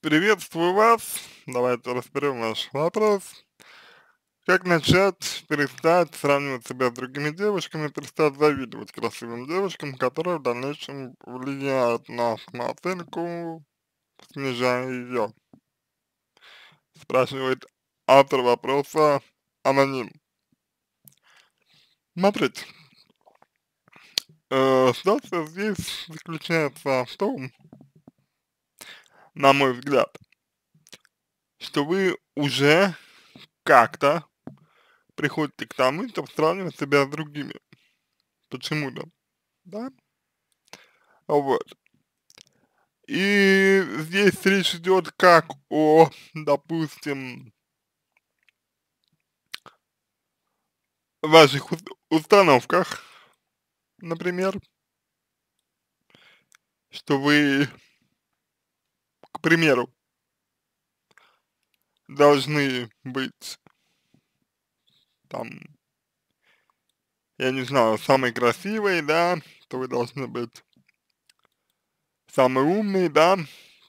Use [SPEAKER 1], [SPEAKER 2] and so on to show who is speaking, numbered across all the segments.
[SPEAKER 1] Приветствую вас. Давайте разберем ваш вопрос. Как начать перестать сравнивать себя с другими девушками, перестать завидовать красивым девушкам, которые в дальнейшем влияют на самооценку, снижая ее? Спрашивает автор вопроса аноним. Смотрите, э, ситуация здесь заключается в том, на мой взгляд, что вы уже как-то приходите к тому, чтобы сравнивать себя с другими. Почему-то. Да? Вот. И здесь речь идет как о, допустим, ваших установках, например, что вы примеру, должны быть там, я не знаю, самые красивые, да, то вы должны быть самый умный, да,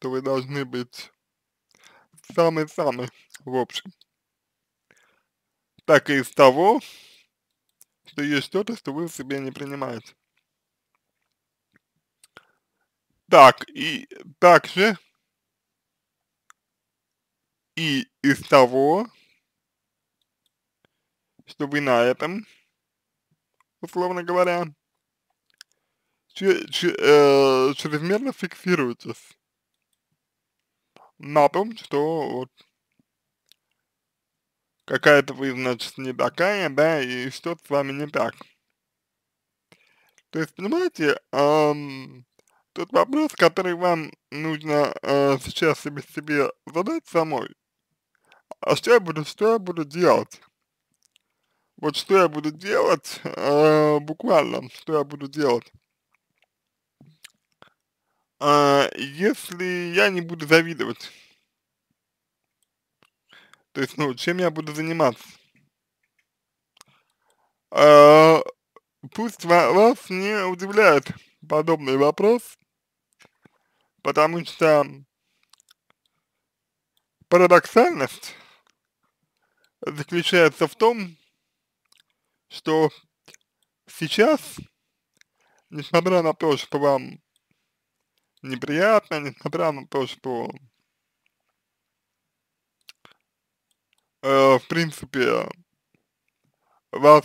[SPEAKER 1] то вы должны быть самый-самый, в общем. Так и из того, что есть что-то, что вы в себе не принимаете. Так, и также и из того, что вы на этом, условно говоря, э, чрезмерно фиксируетесь на том, что вот какая-то вы, значит, не такая, да, и что-то с вами не так. То есть, понимаете, эм, тот вопрос, который вам нужно э, сейчас себе, себе задать самой, а что я буду, что я буду делать? Вот что я буду делать, э, буквально, что я буду делать, э, если я не буду завидовать? То есть, ну, чем я буду заниматься? Э, пусть вас, вас не удивляет подобный вопрос, потому что парадоксальность заключается в том, что сейчас, несмотря на то, что вам неприятно, несмотря на то, что э, в принципе вас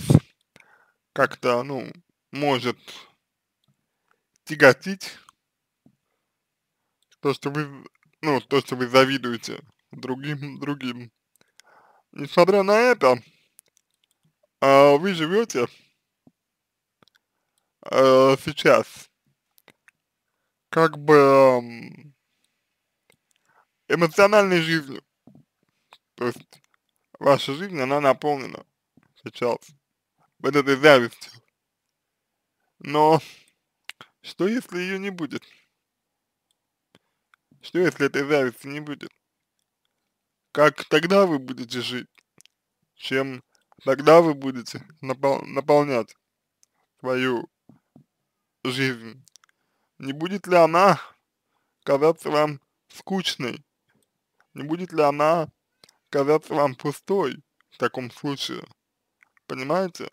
[SPEAKER 1] как-то, ну, может тяготить то, что вы, ну, то, что вы завидуете другим, другим Несмотря на это, э, вы живете э, сейчас как бы эмоциональной жизнью. То есть ваша жизнь, она наполнена сейчас вот этой завистью. Но что если ее не будет? Что если этой зависти не будет? как тогда вы будете жить, чем тогда вы будете напол наполнять свою жизнь. Не будет ли она казаться вам скучной? Не будет ли она казаться вам пустой в таком случае? Понимаете?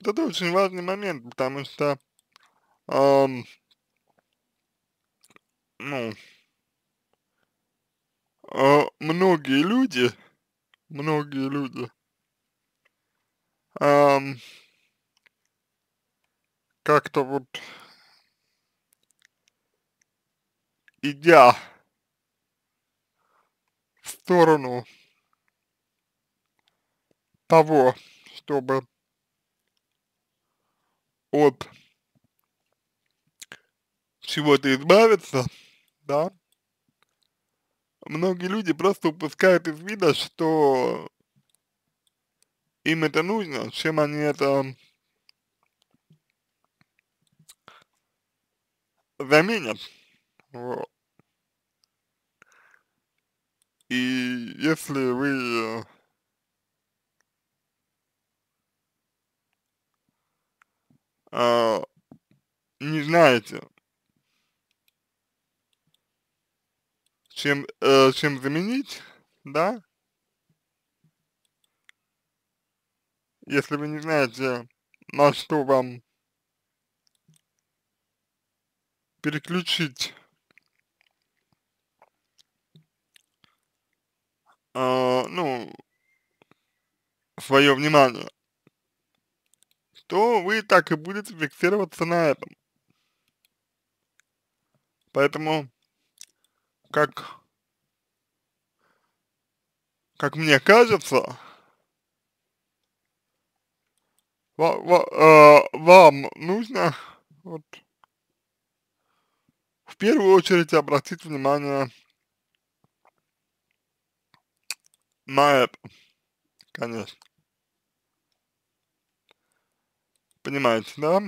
[SPEAKER 1] Вот это очень важный момент, потому что, эм, ну, а, многие люди, многие люди, эм, как-то вот идя в сторону того, чтобы от чего-то избавиться, да, многие люди просто упускают из вида, что им это нужно, чем они это заменят. Вот. И если вы э, не знаете, чем, э, чем заменить, да? Если вы не знаете, на что вам переключить э, ну, свое внимание, то вы так и будете фиксироваться на этом. Поэтому как, как мне кажется, э, вам нужно вот, в первую очередь обратить внимание на это, конечно. Понимаете, да?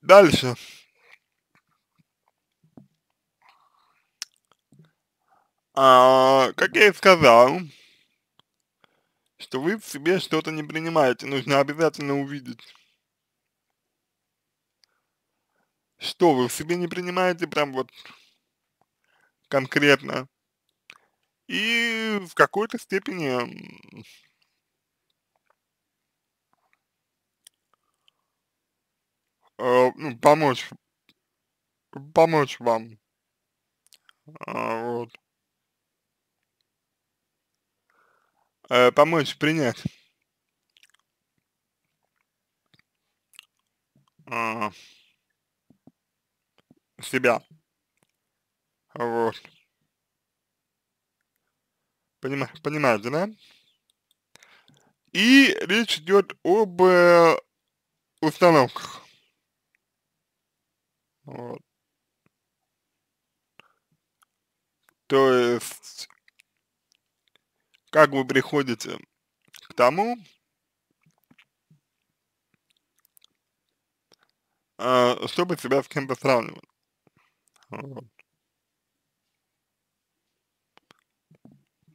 [SPEAKER 1] Дальше. А, как я и сказал, что вы в себе что-то не принимаете, нужно обязательно увидеть. Что вы в себе не принимаете, прям вот конкретно. И в какой-то степени э, ну, помочь, помочь вам. А, вот. э, помочь принять. Э, себя. Вот. Понима понимаете, да? И речь идет об э, установках. Вот. То есть как вы приходите к тому, э, чтобы себя с кем-то сравнивать. Вот.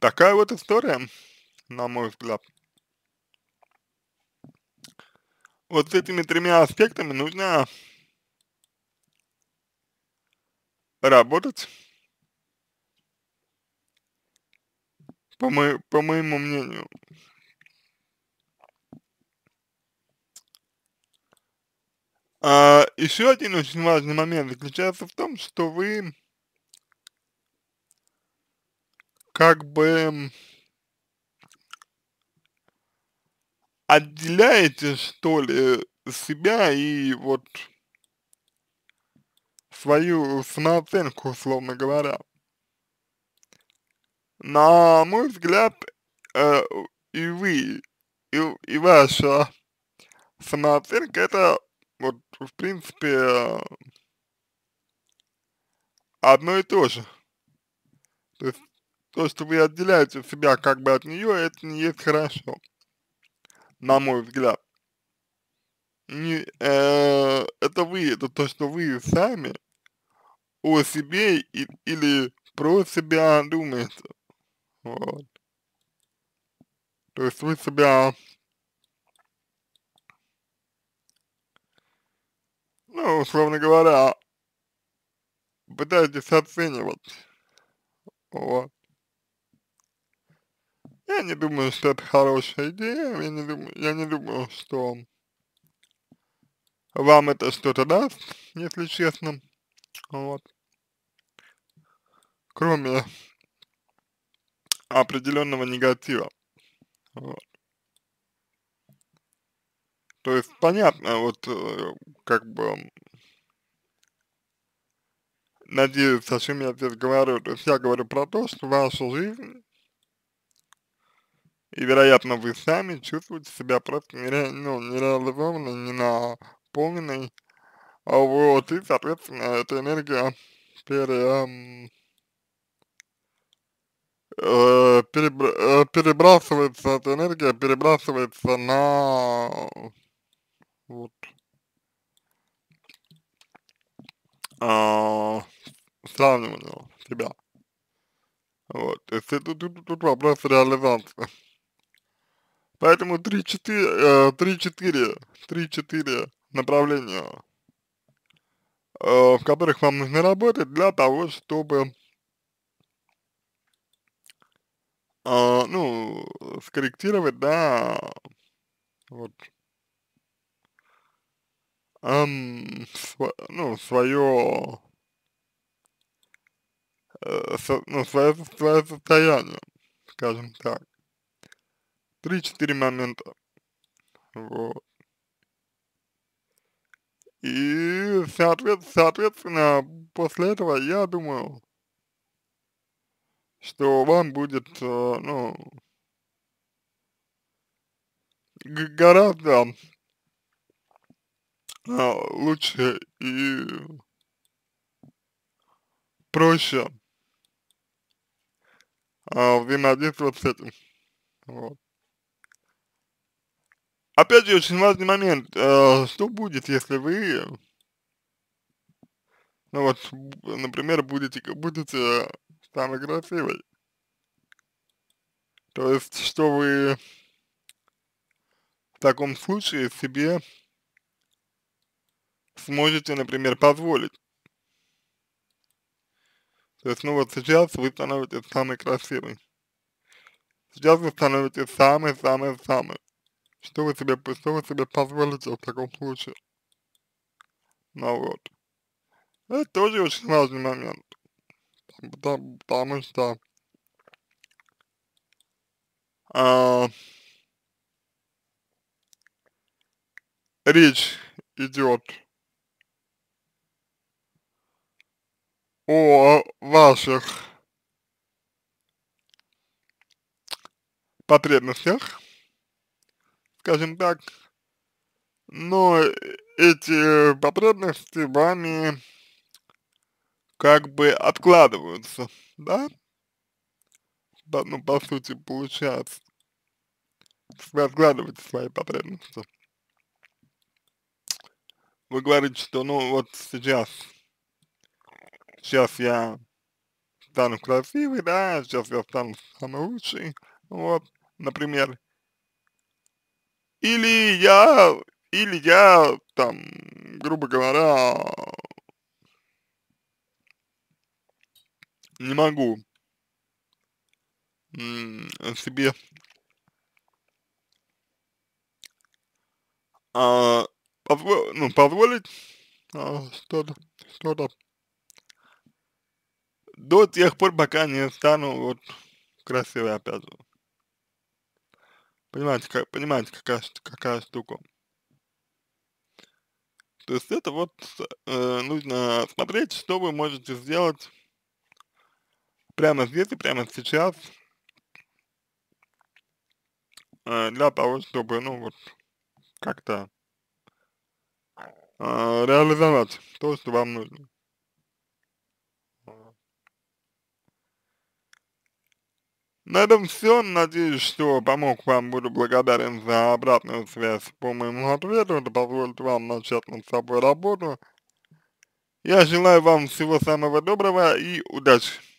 [SPEAKER 1] Такая вот история, на мой взгляд. Вот с этими тремя аспектами нужно работать. по, мо по моему мнению. А, еще один очень важный момент заключается в том, что вы как бы отделяете, что ли, себя и вот свою самооценку, условно говоря. На мой взгляд, э, и вы, и, и ваша самооценка это вот в принципе одно и то же. То есть то, что вы отделяете себя как бы от нее, это не есть хорошо, на мой взгляд. Не, э, это вы, это то, что вы сами о себе и, или про себя думаете. Вот. То есть вы себя, ну, условно говоря, пытаетесь оценивать. Вот. Я не думаю, что это хорошая идея, я не думаю, я не думаю что вам это что-то даст, если честно. Вот. Кроме определенного негатива. Вот. То есть понятно, вот э, как бы надеюсь, о чем я здесь говорю. То есть я говорю про то, что ваша жизнь, и, вероятно, вы сами чувствуете себя просто нере, ну, нереализованной, не наполненной. А вот, и, соответственно, эта энергия пере, Э, э, перебрасывается, эта энергия перебрасывается на вот э, сравнивание себя. Вот, если тут, тут, тут вопрос реализации. Поэтому 3-4, 3-4, 3-4 направления, э, в которых вам нужно работать для того, чтобы А, ну, э, ну, скорректировать, да, вот, эм, св ну, свое, э, со ну, свое, свое состояние, скажем так. Три-четыре момента. Вот. И, соответ соответственно, после этого, я думаю, что вам будет, э, ну, гораздо э, лучше и проще э, взаимодействовать с этим. Вот. Опять же, очень важный момент, что будет, если вы, ну вот, например, будете, будете самый красивый. То есть, что вы в таком случае себе сможете, например, позволить. То есть, ну вот сейчас вы становитесь самой красивой. Сейчас вы становитесь самой-самой-самой. Что вы себе, что вы себе позволите в таком случае? Ну вот. Это тоже очень важный момент потому, потому что а, речь идет о ваших потребностях, скажем так, но э, эти потребности вами как бы откладываются, да? да ну, по сути, получается. Вы откладываете свои потребности. Вы говорите, что ну вот сейчас, сейчас я стану красивый, да, сейчас я стану самый лучший, вот, например. Или я, или я, там, грубо говоря, не могу а себе а, позво ну, позволить а, что-то что-то до тех пор, пока не стану вот красивой опять же. Понимаете, как, понимаете, какая, какая штука. То есть это вот э, нужно смотреть, что вы можете сделать прямо здесь и прямо сейчас э, для того, чтобы, ну, вот, как-то э, реализовать то, что вам нужно. На этом все. Надеюсь, что помог вам. Буду благодарен за обратную связь по моему ответу. Это позволит вам начать над собой работу. Я желаю вам всего самого доброго и удачи.